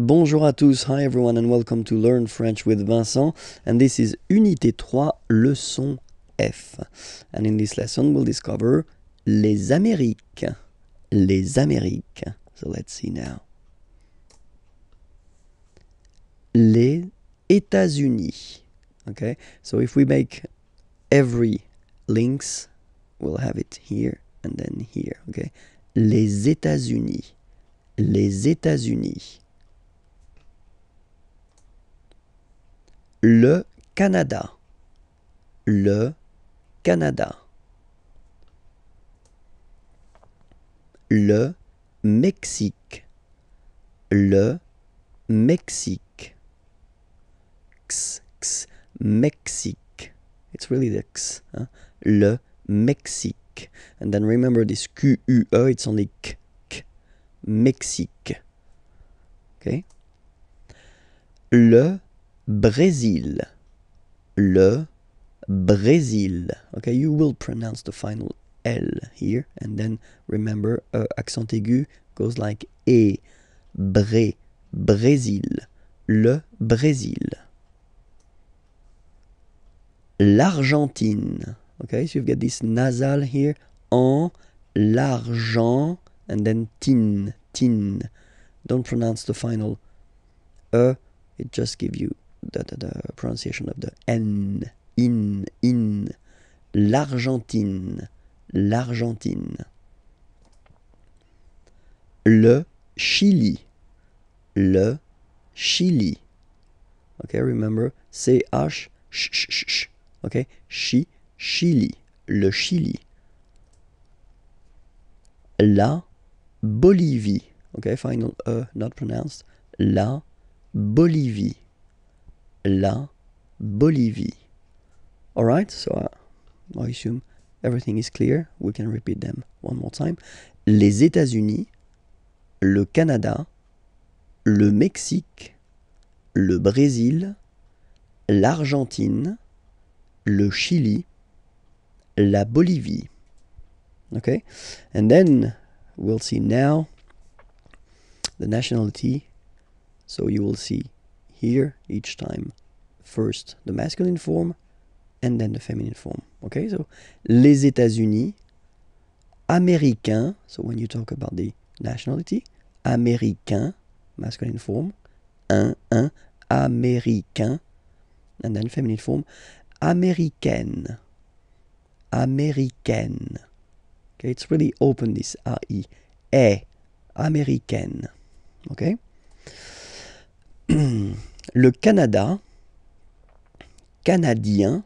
Bonjour à tous, hi everyone and welcome to Learn French with Vincent and this is Unité 3, leçon F. And in this lesson we'll discover les Amériques. Les Amériques. So let's see now. Les États-Unis. Okay, so if we make every links, we'll have it here and then here. Okay, les États-Unis. Les États-Unis. le Canada, le Canada. Le Mexique, le Mexique. X, x, Mexique. It's really the x. Hein. Le Mexique. And then remember this Q, U, E, it's only k, k. Mexique. Okay? Le Brésil. Le Brésil. Okay, you will pronounce the final L here, and then remember uh, accent aigu goes like E. Bré. Brésil. Le Brésil. L'Argentine. Okay, so you've got this nasal here. En, l'argent, and then tin, tin. Don't pronounce the final E, it just gives you the, pronunciation of the N, in, in, l'Argentine, l'Argentine. Le Chili, le Chili. Okay, remember, C-H, ch, ch, ch, okay, chi, Chili, le Chili. La Bolivie, okay, final E, not pronounced, la Bolivie la Bolivie. Alright, so I, uh, I assume everything is clear. We can repeat them one more time. Les États-Unis, le Canada, le Mexique, le Brésil, l'Argentine, le Chili, la Bolivie. Okay? And then we'll see now the nationality. So you will see here each time first the masculine form and then the feminine form. Okay, so les États-Unis, américain, so when you talk about the nationality, américain, masculine form, un, un, américain, and then feminine form, américaine, américaine. Okay, it's really open this a i américaine. Okay? le Canada, Canadien,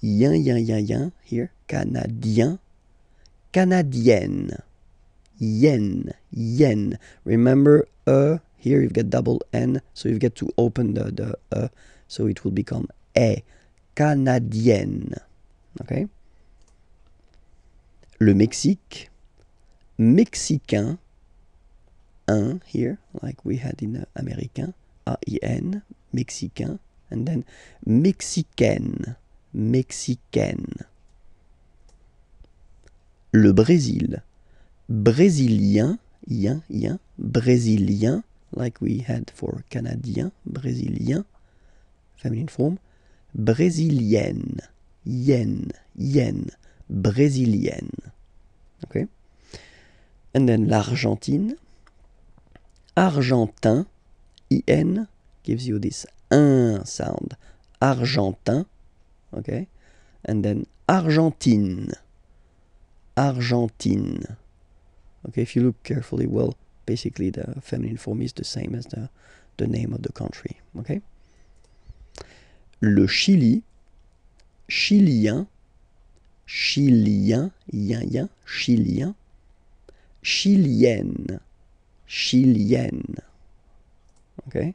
yin, yin, yin, yin, here, Canadien, Canadienne, yen, yen. Remember, uh, here you've got double N, so you've got to open the, the uh, so it will become E, Canadienne, okay? Le Mexique, Mexicain, un, here, like we had in uh, Américain, a i n Mexicain, and then Mexicaine, Mexicaine. Le Brésil, Brésilien, yin, yin, Brésilien, like we had for Canadien, Brésilien, feminine form, Brésilienne, yen, yen, Brésilienne. Okay? And then l'Argentine, Argentin, IN gives you this un sound. Argentin. Okay. And then Argentine. Argentine. Okay, if you look carefully, well, basically the feminine form is the same as the, the name of the country. Okay? Le Chili, chilien, chilien, yin, yin, chilien, chilienne, chilienne. okay?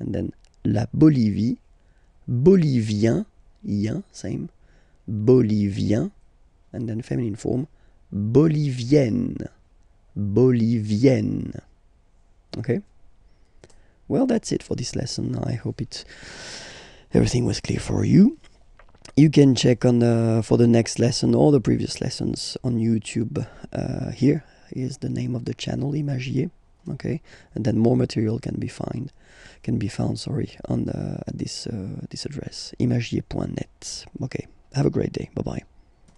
And then la Bolivie, Bolivien, yeah, same, Bolivien, and then feminine form, Bolivienne, Bolivienne. Okay? Well, that's it for this lesson. I hope it everything was clear for you. You can check on the for the next lesson or the previous lessons on YouTube. Uh, here is the name of the channel, Imagier okay and then more material can be found can be found sorry on the, uh, at this uh, this address imagier.net okay have a great day bye bye